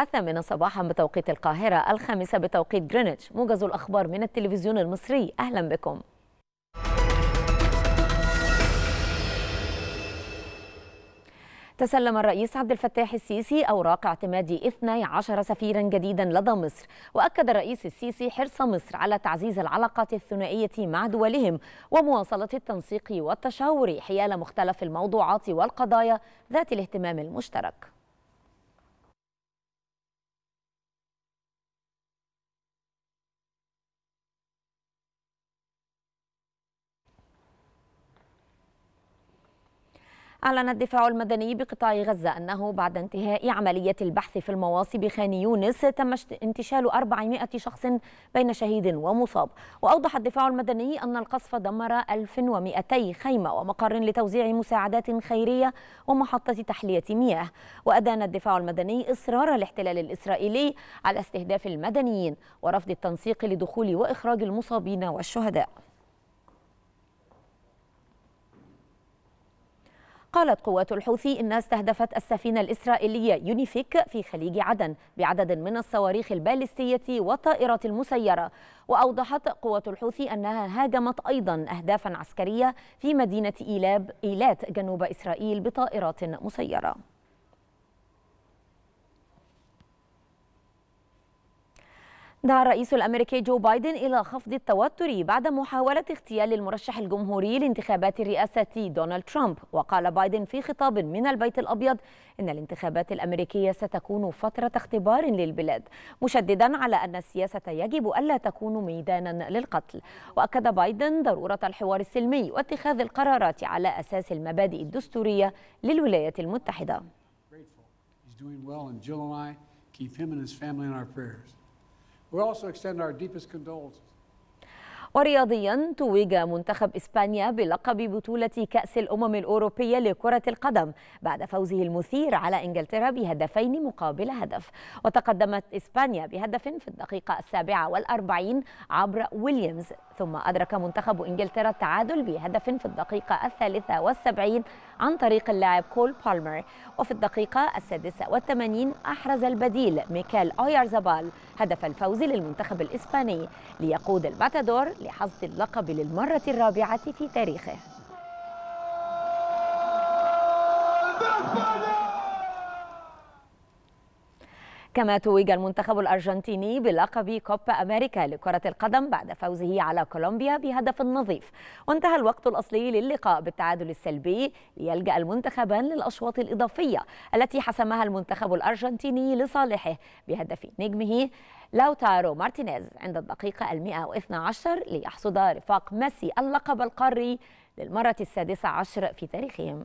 الثامنة صباحا بتوقيت القاهرة الخامسة بتوقيت جرينتش موجز الأخبار من التلفزيون المصري أهلا بكم تسلم الرئيس عبد الفتاح السيسي أوراق اعتماد 12 سفيرا جديدا لدى مصر وأكد الرئيس السيسي حرص مصر على تعزيز العلاقات الثنائية مع دولهم ومواصلة التنسيق والتشاور حيال مختلف الموضوعات والقضايا ذات الاهتمام المشترك أعلن الدفاع المدني بقطاع غزة أنه بعد انتهاء عملية البحث في المواصي بخان يونس تم انتشال 400 شخص بين شهيد ومصاب وأوضح الدفاع المدني أن القصف دمر 1200 خيمة ومقر لتوزيع مساعدات خيرية ومحطة تحلية مياه وأدان الدفاع المدني إصرار الاحتلال الإسرائيلي على استهداف المدنيين ورفض التنسيق لدخول وإخراج المصابين والشهداء قالت قوات الحوثي إنها استهدفت السفينة الإسرائيلية يونيفيك في خليج عدن بعدد من الصواريخ البالستية والطائرات المسيرة وأوضحت قوات الحوثي أنها هاجمت أيضا أهدافا عسكرية في مدينة إيلاب إيلات جنوب إسرائيل بطائرات مسيرة دعا الرئيس الأمريكي جو بايدن إلى خفض التوتر بعد محاولة اغتيال المرشح الجمهوري لانتخابات الرئاسة دونالد ترامب وقال بايدن في خطاب من البيت الأبيض إن الانتخابات الأمريكية ستكون فترة اختبار للبلاد مشددا على أن السياسة يجب ألا تكون ميدانا للقتل وأكد بايدن ضرورة الحوار السلمي واتخاذ القرارات على أساس المبادئ الدستورية للولايات المتحدة Keep him and his family in our prayers. We also extend our deepest condolences ورياضيا توج منتخب إسبانيا بلقب بطولة كأس الأمم الأوروبية لكرة القدم بعد فوزه المثير على إنجلترا بهدفين مقابل هدف وتقدمت إسبانيا بهدف في الدقيقة السابعة والأربعين عبر ويليامز ثم أدرك منتخب إنجلترا التعادل بهدف في الدقيقة الثالثة والسبعين عن طريق اللاعب كول بالمر وفي الدقيقة السادسة والثمانين أحرز البديل ميكال اويرزابال هدف الفوز للمنتخب الإسباني ليقود الباتادور لحصد اللقب للمرة الرابعة في تاريخه كما توج المنتخب الأرجنتيني بلقب كوبا أمريكا لكرة القدم بعد فوزه على كولومبيا بهدف نظيف وانتهى الوقت الأصلي للقاء بالتعادل السلبي ليلجأ المنتخبان للأشواط الإضافية التي حسمها المنتخب الأرجنتيني لصالحه بهدف نجمه لاوتارو مارتينيز عند الدقيقة 112 ليحصد رفاق ميسي اللقب القاري للمرة السادسة عشر في تاريخهم